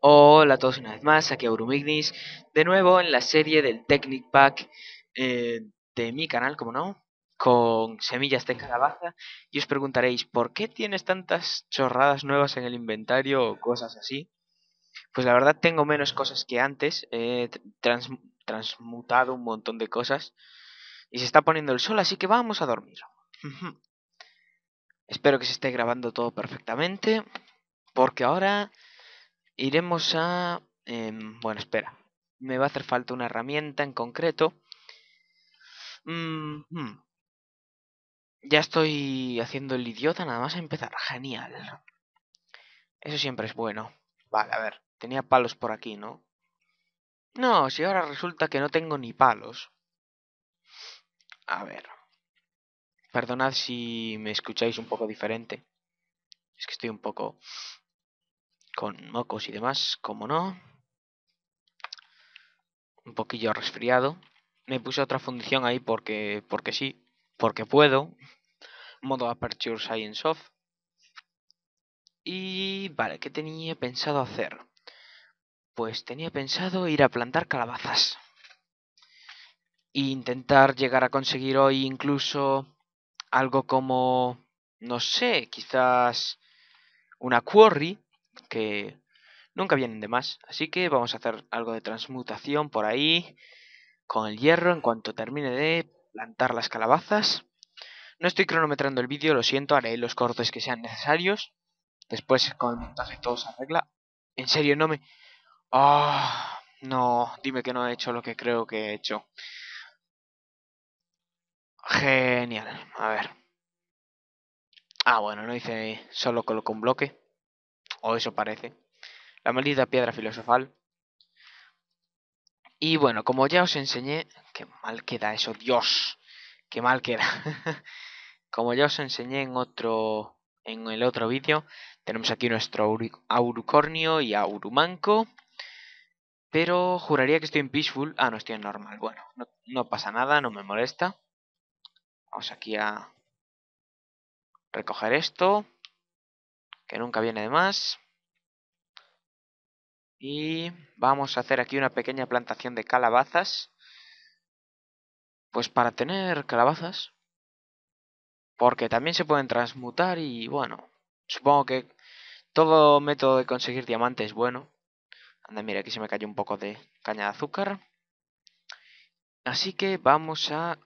Hola a todos una vez más, aquí Aurumignis, de nuevo en la serie del Technic Pack eh, de mi canal, como no, con semillas de calabaza, y os preguntaréis, ¿por qué tienes tantas chorradas nuevas en el inventario o cosas así? Pues la verdad tengo menos cosas que antes, he transmutado un montón de cosas, y se está poniendo el sol, así que vamos a dormir. Espero que se esté grabando todo perfectamente, porque ahora Iremos a... Em, bueno, espera. Me va a hacer falta una herramienta en concreto. Mm, hmm. Ya estoy haciendo el idiota nada más a empezar. Genial. Eso siempre es bueno. Vale, a ver. Tenía palos por aquí, ¿no? No, si ahora resulta que no tengo ni palos. A ver. Perdonad si me escucháis un poco diferente. Es que estoy un poco con mocos y demás, como no. Un poquillo resfriado. Me puse otra fundición ahí porque, porque sí, porque puedo. Modo Aperture Science Off. Y vale, ¿qué tenía pensado hacer? Pues tenía pensado ir a plantar calabazas. E intentar llegar a conseguir hoy incluso algo como, no sé, quizás una quarry que nunca vienen de más. Así que vamos a hacer algo de transmutación por ahí con el hierro en cuanto termine de plantar las calabazas. No estoy cronometrando el vídeo, lo siento, haré los cortes que sean necesarios. Después con el montaje todo se arregla. En serio, no me... Ah, no, dime que no he hecho lo que creo que he hecho. Genial, a ver. Ah, bueno, no hice... Solo coloco un bloque o eso parece. La maldita piedra filosofal. Y bueno, como ya os enseñé, qué mal queda eso, Dios, qué mal queda. como ya os enseñé en otro en el otro vídeo, tenemos aquí nuestro Auricornio y Aurumanco. Pero juraría que estoy en Peaceful. Ah, no, estoy en normal. Bueno, no pasa nada, no me molesta. Vamos aquí a recoger esto que nunca viene de más. Y vamos a hacer aquí una pequeña plantación de calabazas. Pues para tener calabazas. Porque también se pueden transmutar y bueno, supongo que todo método de conseguir diamantes es bueno. Anda, mira, aquí se me cayó un poco de caña de azúcar. Así que vamos a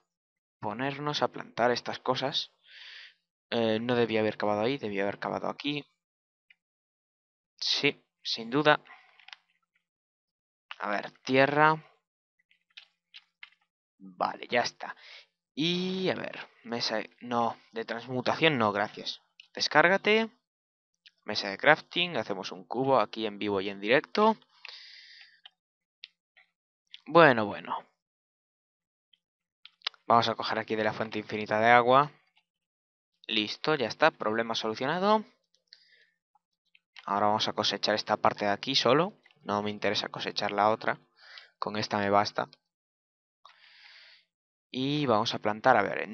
ponernos a plantar estas cosas. Eh, no debía haber cavado ahí, debía haber cavado aquí. Sí, sin duda. A ver, tierra. Vale, ya está. Y a ver, mesa... No, de transmutación no, gracias. Descárgate. Mesa de crafting. Hacemos un cubo aquí en vivo y en directo. Bueno, bueno. Vamos a coger aquí de la fuente infinita de agua. Listo, ya está. Problema solucionado. Ahora vamos a cosechar esta parte de aquí solo. No me interesa cosechar la otra. Con esta me basta. Y vamos a plantar, a ver.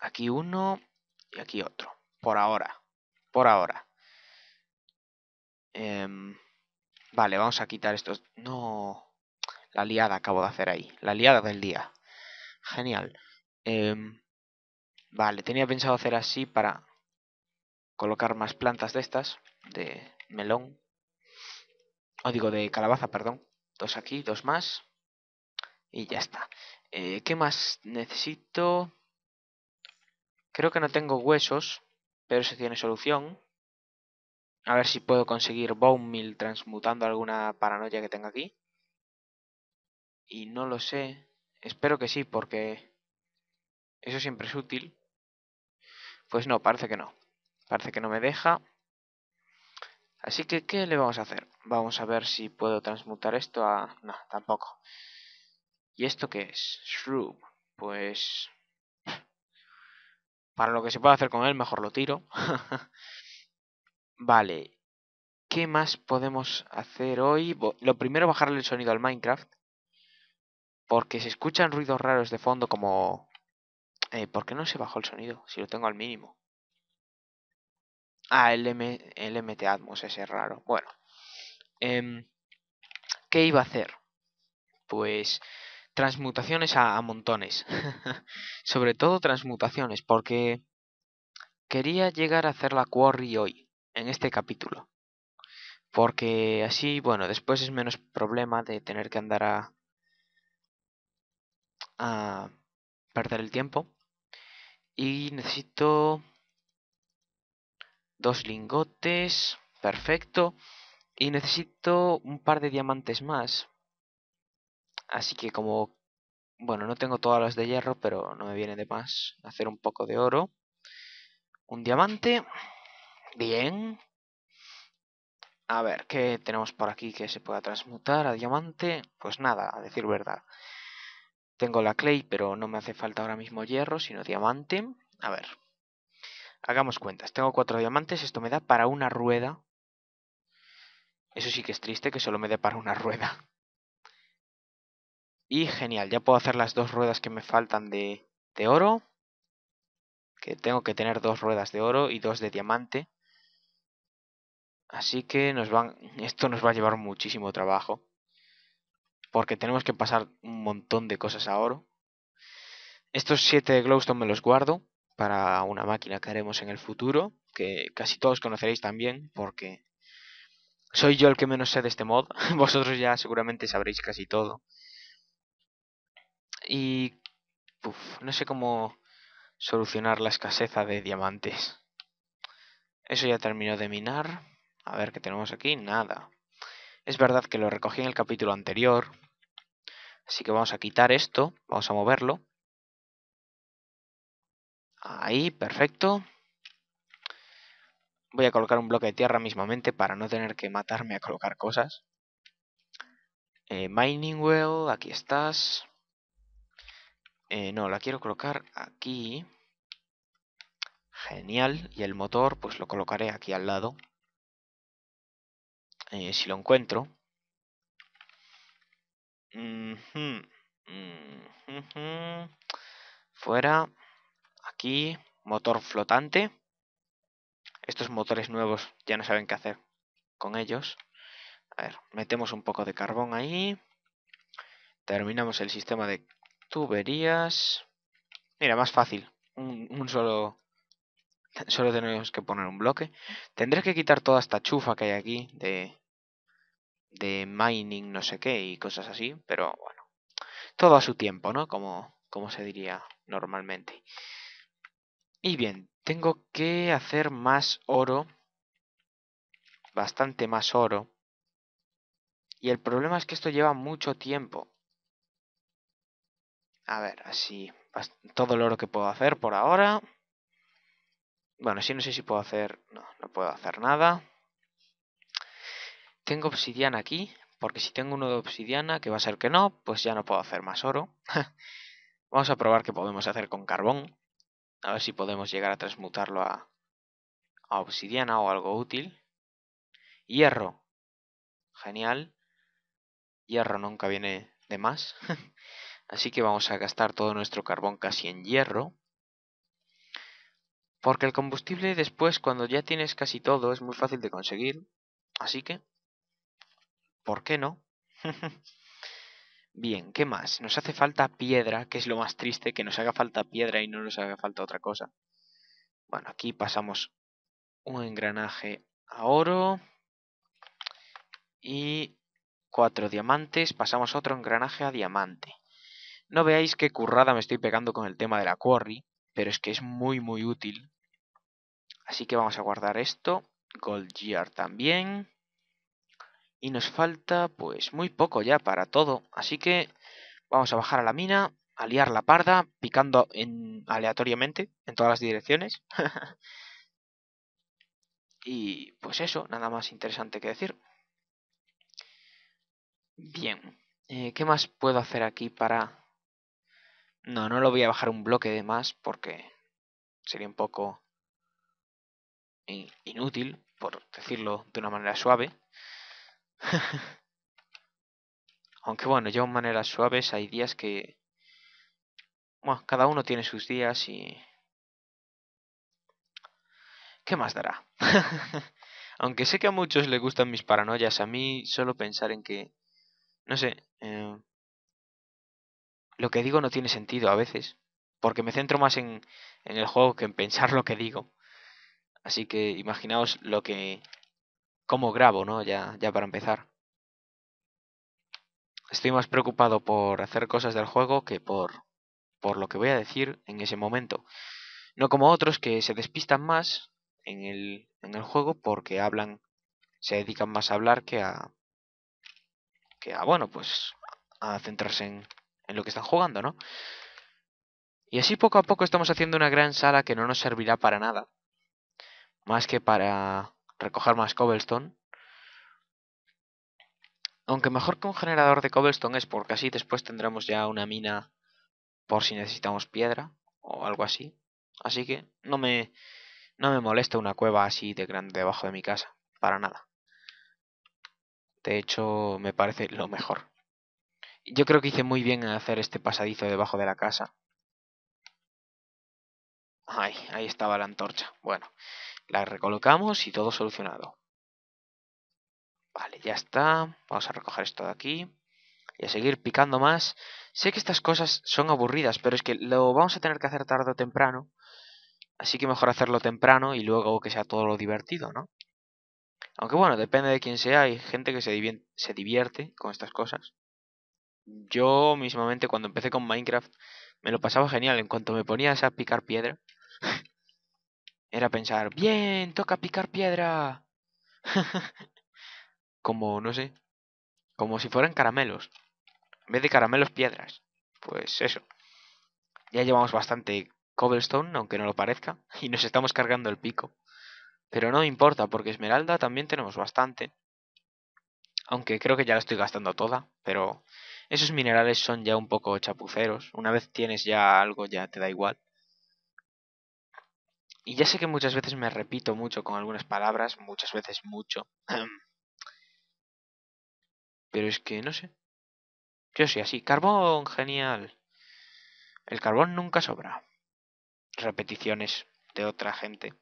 Aquí uno y aquí otro. Por ahora. Por ahora. Em, vale, vamos a quitar estos... No... La liada acabo de hacer ahí. La liada del día. Genial. Em, vale, tenía pensado hacer así para colocar más plantas de estas, de melón, o digo de calabaza, perdón. Dos aquí, dos más, y ya está. Eh, ¿Qué más necesito? Creo que no tengo huesos, pero se tiene solución. A ver si puedo conseguir bone meal transmutando alguna paranoia que tenga aquí. Y no lo sé. Espero que sí, porque eso siempre es útil. Pues no, parece que no. Parece que no me deja. Así que, ¿qué le vamos a hacer? Vamos a ver si puedo transmutar esto a... No, tampoco. ¿Y esto qué es? Shroom. Pues... Para lo que se pueda hacer con él, mejor lo tiro. vale. ¿Qué más podemos hacer hoy? Lo primero, bajarle el sonido al Minecraft. Porque se escuchan ruidos raros de fondo como... Eh, ¿Por qué no se bajó el sonido? Si lo tengo al mínimo. Ah, el, M, MT Atmos, ese raro. Bueno. Em, ¿Qué iba a hacer? Pues transmutaciones a, montones. Sobre todo transmutaciones, porque quería llegar a hacer la quarry hoy, en este capítulo. Porque así, bueno, después es menos problema de tener que andar a... a perder el tiempo. Y necesito dos lingotes, perfecto. Y necesito un par de diamantes más. Así que como... Bueno, no tengo todas las de hierro, pero no me viene de más hacer un poco de oro. Un diamante. Bien. A ver, ¿qué tenemos por aquí que se pueda transmutar a diamante? Pues nada, a decir verdad. Tengo la clay, pero no me hace falta ahora mismo hierro, sino diamante. A ver, Hagamos cuentas. Tengo cuatro diamantes, esto me da para una rueda. Eso sí que es triste que solo me dé para una rueda. Y genial, ya puedo hacer las dos ruedas que me faltan de, de oro. Que tengo que tener dos ruedas de oro y dos de diamante. Así que esto nos va a llevar muchísimo trabajo. Porque tenemos que pasar un montón de cosas a oro. Estos siete de glowstone me los guardo para una máquina que haremos en el futuro, que casi todos conoceréis también, porque soy yo el que menos sé de este mod, vosotros ya seguramente sabréis casi todo. Y no sé cómo solucionar la escasez de diamantes. Eso ya terminó de minar. A ver qué tenemos aquí. Nada. Es verdad que lo recogí en el capítulo anterior. Así que vamos a quitar esto. Vamos a moverlo. Ahí, perfecto. Voy a colocar un bloque de tierra mismamente para no tener que matarme a colocar cosas. Eh, mining well, aquí estás. Eh, no, la quiero colocar aquí. Genial. Y el motor, pues lo colocaré aquí al lado. Eh, si lo encuentro. Fuera. Aquí, motor flotante. Estos motores nuevos ya no saben qué hacer con ellos. A ver, metemos un poco de carbón ahí. Terminamos el sistema de tuberías. Mira, más fácil. Un, solo... Solo tenemos que poner un bloque. Tendré que quitar toda esta chufa que hay aquí de, mining no sé qué y cosas así, pero bueno, todo a su tiempo, ¿no? Como, como se diría normalmente. Y bien, tengo que hacer más oro. Bastante más oro. Y el problema es que esto lleva mucho tiempo. A ver, así. Todo el oro que puedo hacer por ahora. Bueno, sí, no sé si puedo hacer... No, no puedo hacer nada. Tengo obsidiana aquí. Porque si tengo uno de obsidiana, que va a ser que no, pues ya no puedo hacer más oro. Vamos a probar qué podemos hacer con carbón. A ver si podemos llegar a transmutarlo a, a obsidiana o algo útil. Hierro. Genial. Hierro nunca viene de más. Así que vamos a gastar todo nuestro carbón casi en hierro. Porque el combustible después, cuando ya tienes casi todo, es muy fácil de conseguir. Así que, ¿por qué no? Bien, ¿qué más? Nos hace falta piedra, que es lo más triste, que nos haga falta piedra y no nos haga falta otra cosa. Bueno, aquí pasamos un engranaje a oro y cuatro diamantes, pasamos otro engranaje a diamante. No veáis qué currada me estoy pegando con el tema de la quarry, pero es que es muy muy útil. Así que vamos a guardar esto, gold gear también. Y nos falta pues muy poco ya para todo. Así que vamos a bajar a la mina, a liar la parda, picando aleatoriamente en todas las direcciones. y pues eso, nada más interesante que decir. Bien, eh, ¿qué más puedo hacer aquí para...? No, no lo voy a bajar un bloque de más porque sería un poco inútil, por decirlo de una manera suave. Aunque bueno, yo en maneras suaves hay días que... Bueno, cada uno tiene sus días y... ¿Qué más dará? Aunque sé que a muchos les gustan mis paranoias, a mí solo pensar en que... No sé... Eh, lo que digo no tiene sentido a veces. Porque me centro más en, en el juego que en pensar lo que digo. Así que imaginaos lo que cómo grabo, ¿no? Ya, ya para empezar. Estoy más preocupado por hacer cosas del juego que por, por lo que voy a decir en ese momento. No como otros que se despistan más en el, en el juego porque hablan, se dedican más a hablar que a, que a bueno, pues a centrarse en, en lo que están jugando, ¿no? Y así poco a poco estamos haciendo una gran sala que no nos servirá para nada. Más que para recoger más cobblestone. Aunque mejor que un generador de cobblestone es porque así después tendremos ya una mina por si necesitamos piedra o algo así. Así que no me, no me molesta una cueva así de grande debajo de mi casa, para nada. De hecho, me parece lo mejor. Yo creo que hice muy bien en hacer este pasadizo debajo de la casa. Ay, ahí estaba la antorcha. Bueno, la recolocamos y todo solucionado. Vale, ya está. Vamos a recoger esto de aquí. Y a seguir picando más. Sé que estas cosas son aburridas, pero es que lo vamos a tener que hacer tarde o temprano. Así que mejor hacerlo temprano y luego que sea todo lo divertido, ¿no? Aunque bueno, depende de quién sea. Hay gente que se, divierte, se divierte con estas cosas. Yo mismamente cuando empecé con Minecraft me lo pasaba genial. En cuanto me ponías a picar piedra, era pensar, bien, toca picar piedra. como, no sé, como si fueran caramelos. En vez de caramelos, piedras. Pues eso. Ya llevamos bastante cobblestone, aunque no lo parezca, y nos estamos cargando el pico. Pero no importa, porque esmeralda también tenemos bastante. Aunque creo que ya la estoy gastando toda, pero esos minerales son ya un poco chapuceros. Una vez tienes ya algo, ya te da igual. Y ya sé que muchas veces me repito mucho con algunas palabras, muchas veces mucho. Pero es que no sé. Yo soy así. Carbón, genial. El carbón nunca sobra. Repeticiones de otra gente.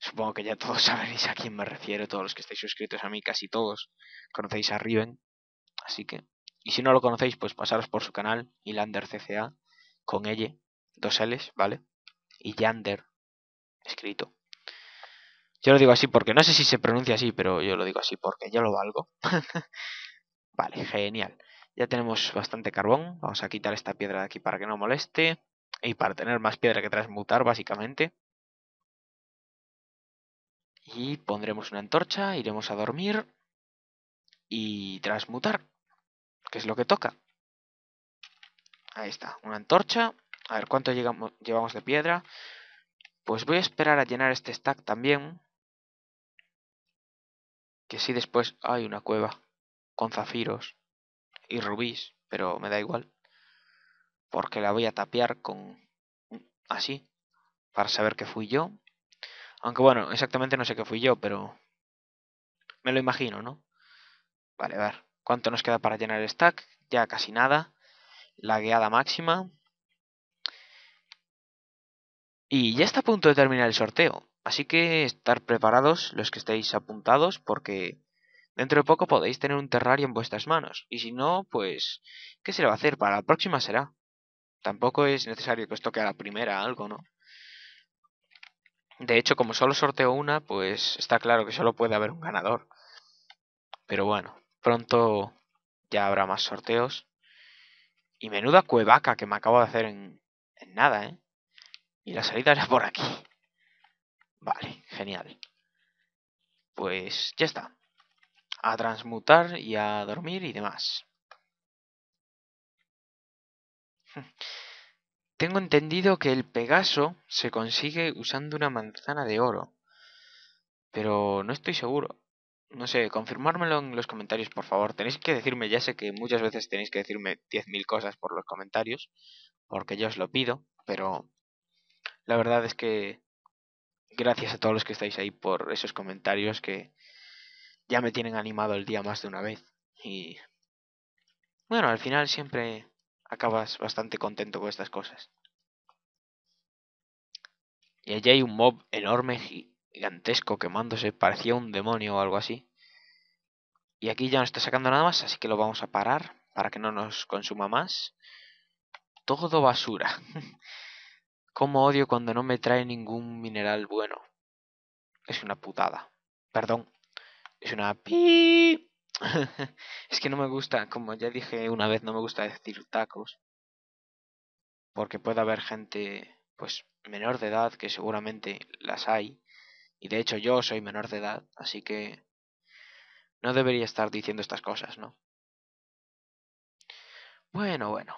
Supongo que ya todos sabéis a quién me refiero, todos los que estáis suscritos a mí, casi todos conocéis a Riven. Así que, y si no lo conocéis, pues pasaros por su canal, cca con ella, dos L's, ¿vale? y Yander escrito. Yo lo digo así porque no sé si se pronuncia así, pero yo lo digo así porque yo lo valgo. vale, genial. Ya tenemos bastante carbón. Vamos a quitar esta piedra de aquí para que no moleste. Y para tener más piedra que transmutar, básicamente. Y pondremos una antorcha, iremos a dormir. Y transmutar, que es lo que toca. Ahí está, una antorcha. A ver cuánto llevamos de piedra. Pues voy a esperar a llenar este stack también. Que si después hay una cueva con zafiros y rubíes, pero me da igual. Porque la voy a tapear con así, para saber que fui yo. Aunque bueno, exactamente no sé que fui yo, pero me lo imagino, ¿no? Vale, a ver, ¿cuánto nos queda para llenar el stack? Ya casi nada. La guiada máxima. Y ya está a punto de terminar el sorteo, así que estar preparados los que estéis apuntados porque dentro de poco podéis tener un terrario en vuestras manos, y si no, pues, ¿qué se le va a hacer? Para la próxima será. Tampoco es necesario que os toque a la primera algo, ¿no? De hecho, como solo sorteo una, pues está claro que solo puede haber un ganador. Pero bueno, pronto ya habrá más sorteos. Y menuda cuevaca que me acabo de hacer en, en nada, ¿eh? Y la salida era por aquí. Vale, genial. Pues ya está. A transmutar y a dormir y demás. Tengo entendido que el Pegaso se consigue usando una manzana de oro. Pero no estoy seguro. No sé, confirmármelo en los comentarios, por favor. Tenéis que decirme, ya sé que muchas veces tenéis que decirme 10.000 cosas por los comentarios, porque yo os lo pido, pero la verdad es que gracias a todos los que estáis ahí por esos comentarios que ya me tienen animado el día más de una vez. Y bueno, al final siempre acabas bastante contento con estas cosas. Y allí hay un mob enorme, gigantesco, quemándose, parecía un demonio o algo así. Y aquí ya no está sacando nada más, así que lo vamos a parar para que no nos consuma más. Todo basura. Cómo odio cuando no me trae ningún mineral bueno. Es una putada. Perdón. Es una pi. es que no me gusta, como ya dije una vez, no me gusta decir tacos. Porque puede haber gente, pues, menor de edad, que seguramente las hay. Y de hecho yo soy menor de edad, así que no debería estar diciendo estas cosas, ¿no? Bueno, bueno.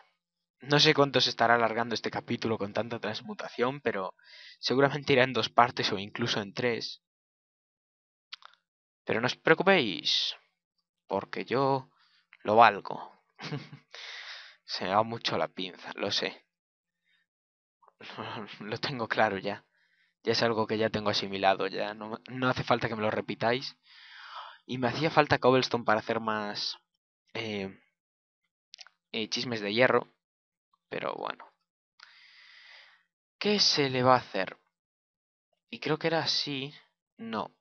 No sé cuánto se estará alargando este capítulo con tanta transmutación, pero seguramente irá en dos partes o incluso en tres. Pero no os preocupéis, porque yo lo valgo. se me va mucho la pinza, lo sé. lo tengo claro ya. Ya es algo que ya tengo asimilado, ya no, hace falta que me lo repitáis. Y me hacía falta Cobblestone para hacer más eh, eh, chismes de hierro. Pero bueno. ¿Qué se le va a hacer? Y creo que era así. No.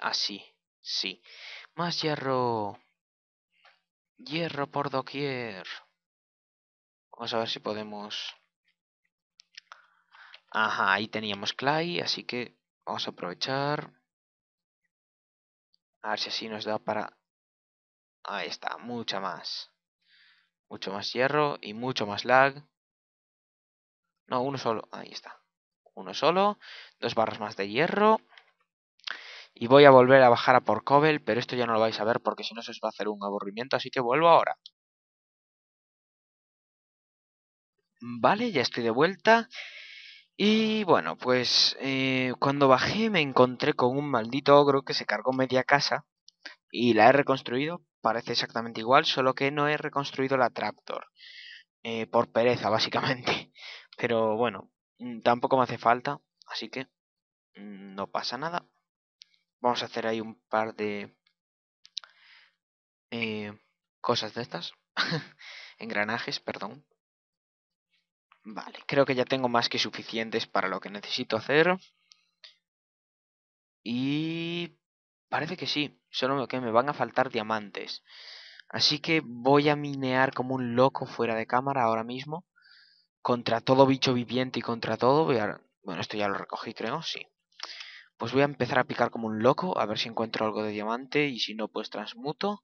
Así. Sí. Más hierro. Hierro por doquier. Vamos a ver si podemos... Ajá, ahí teníamos clay, así que vamos a aprovechar. A ver si así nos da para... Ahí está, mucha más. Mucho más hierro y mucho más lag. No, uno solo. Ahí está. Uno solo. Dos barras más de hierro. Y voy a volver a bajar a por Cobel, pero esto ya no lo vais a ver porque si no se os va a hacer un aburrimiento, así que vuelvo ahora. Vale, ya estoy de vuelta. Y bueno, pues eh, cuando bajé me encontré con un maldito ogro que se cargó media casa y la he reconstruido, parece exactamente igual, solo que no he reconstruido la tractor. Eh, por pereza, básicamente. Pero bueno, mm, tampoco me hace falta, así que mm, no pasa nada. Vamos a hacer ahí un par de eh, cosas de estas. Engranajes, perdón. Vale, creo que ya tengo más que suficientes para lo que necesito hacer. Y Parece que sí, solo que me van a faltar diamantes. Así que voy a minear como un loco fuera de cámara ahora mismo. Contra todo bicho viviente y contra todo. Bueno, esto ya lo recogí, creo, sí. Pues voy a empezar a picar como un loco, a ver si encuentro algo de diamante y si no, pues transmuto.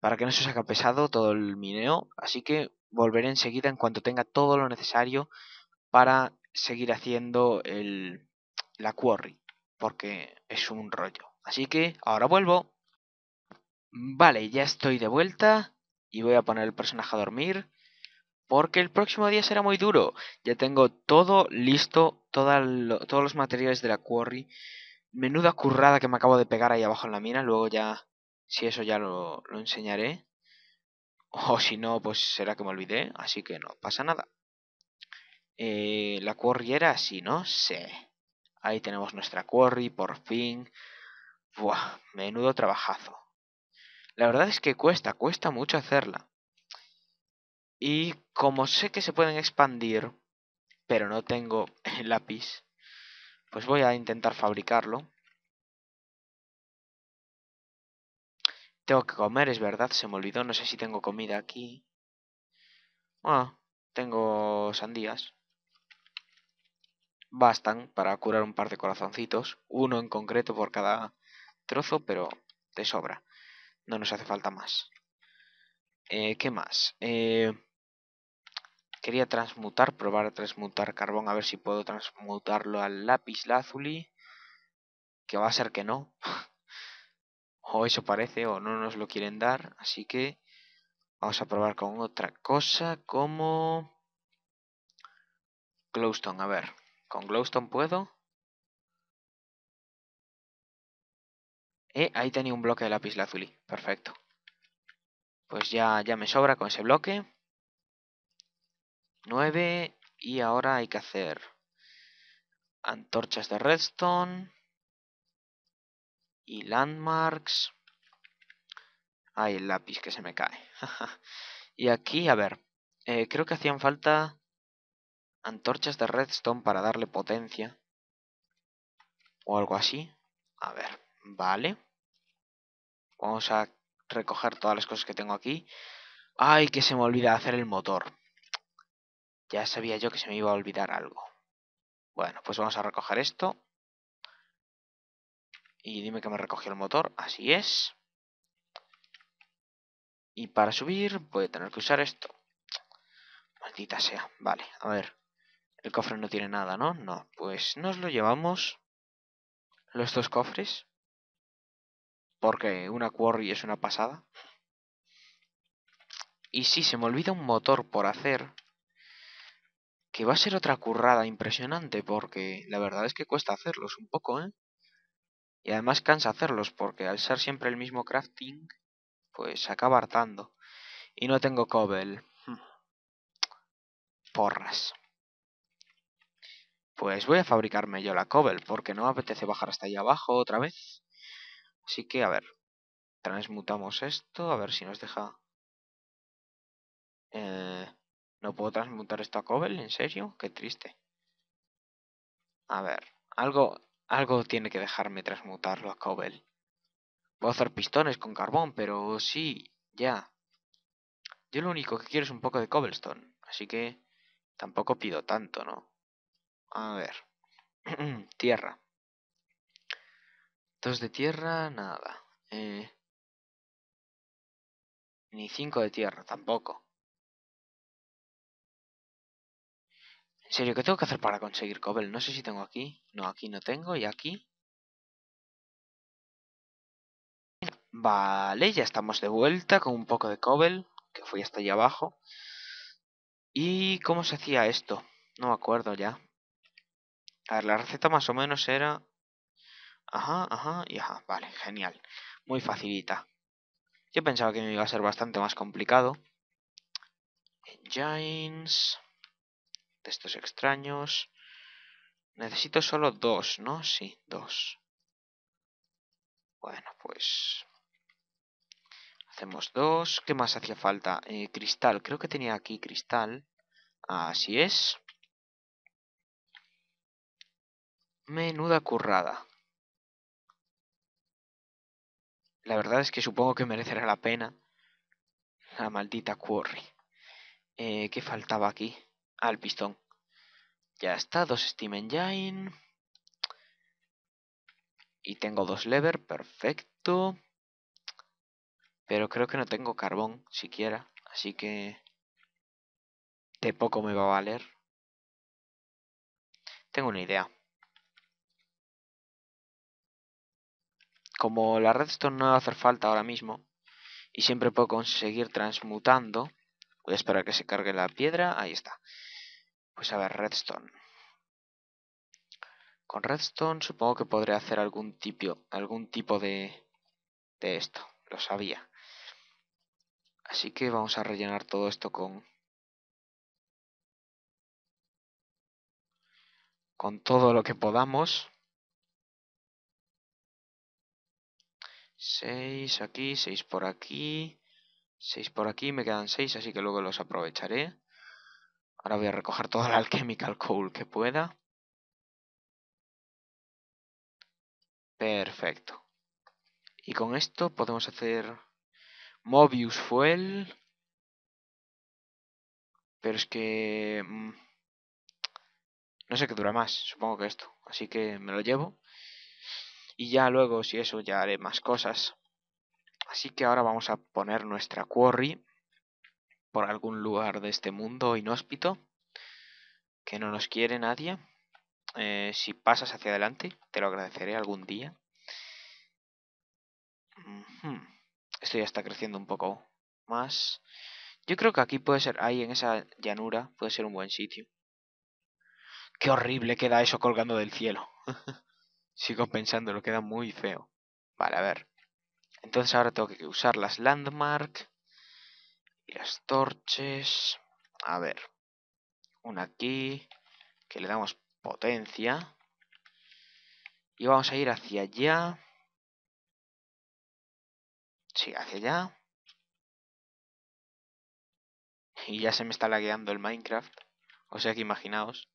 Para que no se os pesado todo el mineo. Así que volveré enseguida en cuanto tenga todo lo necesario para seguir haciendo el... la quarry. Porque es un rollo. Así que ahora vuelvo. Vale, ya estoy de vuelta y voy a poner el personaje a dormir porque el próximo día será muy duro. Ya tengo todo listo, todos los materiales de la quarry. Menuda currada que me acabo de pegar ahí abajo en la mina, luego ya, si eso ya lo, enseñaré. O si no, pues será que me olvidé, así que no pasa nada. Eh, la quarry era así, no sé. Ahí tenemos nuestra quarry, por fin. Buah, menudo trabajazo. La verdad es que cuesta, cuesta mucho hacerla. Y como sé que se pueden expandir, pero no tengo el lápiz, pues voy a intentar fabricarlo. Tengo que comer, es verdad, se me olvidó, no sé si tengo comida aquí. Ah, tengo sandías. Bastan para curar un par de corazoncitos, uno en concreto por cada trozo, pero te sobra. No nos hace falta más. Eh, ¿Qué más? Eh, quería transmutar, probar a transmutar carbón, a ver si puedo transmutarlo al lápiz lazuli. Que va a ser que no. o eso parece, o no nos lo quieren dar. Así que vamos a probar con otra cosa como... Glowstone, a ver. ¿Con Glowstone puedo? Eh, ahí tenía un bloque de lápiz lazuli. Perfecto. Pues ya, ya me sobra con ese bloque. 9. Y ahora hay que hacer antorchas de redstone. Y landmarks. Ay, el lápiz que se me cae. y aquí, a ver. Eh, creo que hacían falta antorchas de redstone para darle potencia. O algo así. A ver, vale. Vamos a recoger todas las cosas que tengo aquí. ¡Ay, que se me olvida hacer el motor! Ya sabía yo que se me iba a olvidar algo. Bueno, pues vamos a recoger esto. Y dime que me recogió el motor. Así es. Y para subir voy a tener que usar esto. Maldita sea. Vale, a ver. El cofre no tiene nada, ¿no? No, pues nos lo llevamos. Los dos cofres porque una quarry es una pasada. Y si, se me olvida un motor por hacer, que va a ser otra currada impresionante, porque la verdad es que cuesta hacerlos un poco, ¿eh? Y además cansa hacerlos, porque al ser siempre el mismo crafting, pues acaba hartando. Y no tengo cobel. Hmm. Porras. Pues voy a fabricarme yo la cobel, porque no me apetece bajar hasta allá abajo otra vez. Así que, a ver, transmutamos esto, a ver si nos deja... Eh, no puedo transmutar esto a Cobble? ¿en serio? Qué triste. A ver, algo, algo tiene que dejarme transmutarlo a Cobel. a hacer pistones con carbón, pero sí, ya. Yo lo único que quiero es un poco de cobblestone, así que tampoco pido tanto, ¿no? A ver. Tierra. 2 de tierra, nada. Eh, ni 5 de tierra, tampoco. En serio, ¿qué tengo que hacer para conseguir cobel? No sé si tengo aquí. No, aquí no tengo. ¿Y aquí? Vale, ya estamos de vuelta con un poco de cobel. Que fui hasta allá abajo. ¿Y cómo se hacía esto? No me acuerdo ya. A ver, la receta más o menos era Ajá, ajá y ajá. Vale, genial. Muy facilita. Yo pensaba que me iba a ser bastante más complicado. Engines. Textos extraños. Necesito solo dos, ¿no? Sí, dos. Bueno, pues... Hacemos dos. ¿Qué más hacía falta? Eh, cristal. Creo que tenía aquí cristal. Así es. Menuda currada. La verdad es que supongo que merecerá la pena la maldita Quarry. Eh, ¿Qué faltaba aquí? Al ah, pistón. Ya está, dos Steam Engine. Y tengo dos lever, perfecto. Pero creo que no tengo carbón siquiera, así que de poco me va a valer. Tengo una idea. Como la redstone no va a hacer falta ahora mismo y siempre puedo conseguir transmutando, voy a esperar a que se cargue la piedra, ahí está. Pues a ver, redstone. Con redstone supongo que podré hacer algún tipo, algún tipo de, de esto, lo sabía. Así que vamos a rellenar todo esto con... Con todo lo que podamos. 6 aquí, 6 por aquí, 6 por aquí, me quedan 6, así que luego los aprovecharé. Ahora voy a recoger toda la alchemical coal que pueda. Perfecto. Y con esto podemos hacer Mobius Fuel. Pero es que... Mm, no sé qué dura más, supongo que esto. Así que me lo llevo y ya luego si eso ya haré más cosas. Así que ahora vamos a poner nuestra quarry por algún lugar de este mundo inhóspito que no nos quiere nadie. Eh, si pasas hacia adelante, te lo agradeceré algún día. Esto ya está creciendo un poco más. Yo creo que aquí puede ser, ahí en esa llanura, puede ser un buen sitio. Qué horrible queda eso colgando del cielo. Sigo pensando, lo queda muy feo. Vale, a ver. Entonces ahora tengo que usar las landmark. Y las torches. A ver. Una aquí. Que le damos potencia. Y vamos a ir hacia allá. Sí, hacia allá. Y ya se me está lagueando el Minecraft. O sea que imaginaos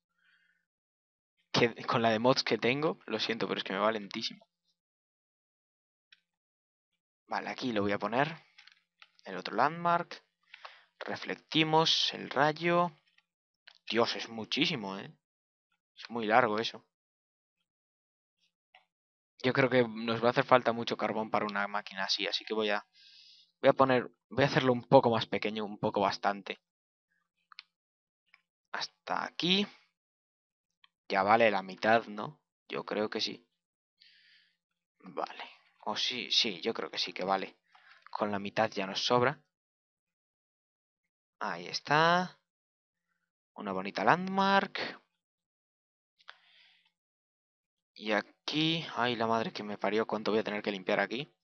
con la de mods que tengo, lo siento, pero es que me va lentísimo. Vale, aquí lo voy a poner. El otro landmark. Reflectimos el rayo. Dios, es muchísimo, ¿eh? Es muy largo eso. Yo creo que nos va a hacer falta mucho carbón para una máquina así, así que voy a voy a poner, voy a hacerlo un poco más pequeño, un poco bastante. Hasta aquí ya vale la mitad, ¿no? Yo creo que sí. Vale. O sí, sí, yo creo que sí que vale. Con la mitad ya nos sobra. Ahí está. Una bonita landmark. Y aquí... Ay, la madre que me parió. ¿Cuánto voy a tener que limpiar aquí?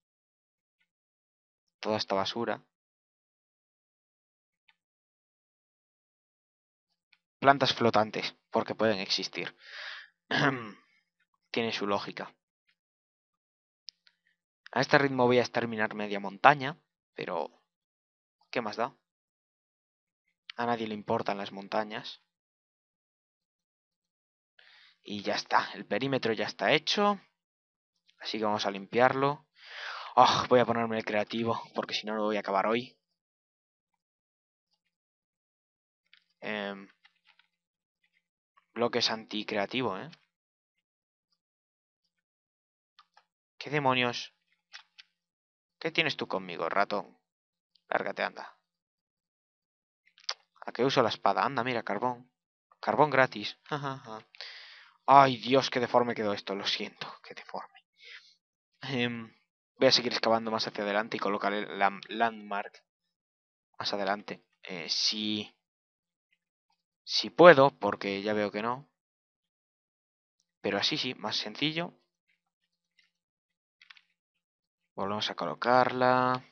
Toda esta basura. plantas flotantes, porque pueden existir. Tiene su lógica. A este ritmo voy a exterminar media montaña, pero ¿qué más da? A nadie le importan las montañas. Y ya está, el perímetro ya está hecho. Así que vamos a limpiarlo. Ah, voy a ponerme el creativo, porque si no lo voy a acabar hoy. Eh, bloques anticreativo, ¿eh? ¿Qué demonios? ¿Qué tienes tú conmigo, ratón? Lárgate, anda. ¿A qué uso la espada? Anda, mira, carbón. Carbón gratis. Ay, Dios, qué deforme quedó esto. Lo siento, qué deforme. Em, voy a seguir excavando más hacia adelante y colocar el landmark más adelante. Eh, sí. Si puedo, porque ya veo que no. Pero así sí, más sencillo. Volvemos a colocarla.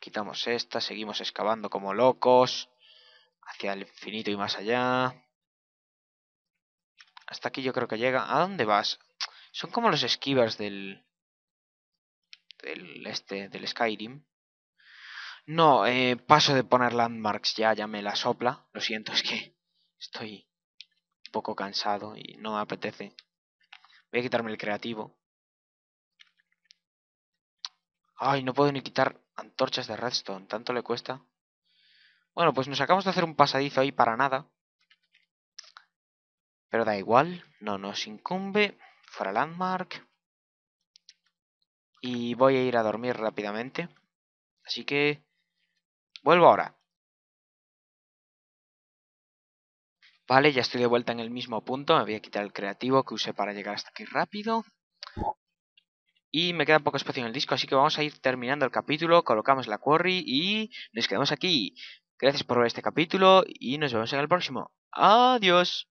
Quitamos esta, seguimos excavando como locos. Hacia el infinito y más allá. Hasta aquí yo creo que llega. ¿A dónde vas? Son como los esquivas del... Del este, del Skyrim. No, eh, paso de poner landmarks ya, ya me la sopla. Lo siento, es que Estoy un poco cansado y no me apetece. Voy a quitarme el creativo. Ay, no puedo ni quitar antorchas de redstone. Tanto le cuesta. Bueno, pues nos acabamos de hacer un pasadizo ahí para nada. Pero da igual. No nos incumbe. Fuera landmark. Y voy a ir a dormir rápidamente. Así que... Vuelvo ahora. Vale, ya estoy de vuelta en el mismo punto. Me voy a quitar el creativo que usé para llegar hasta aquí rápido. Y me queda poco espacio en el disco, así que vamos a ir terminando el capítulo. Colocamos la quarry y nos quedamos aquí. Gracias por ver este capítulo y nos vemos en el próximo. Adiós.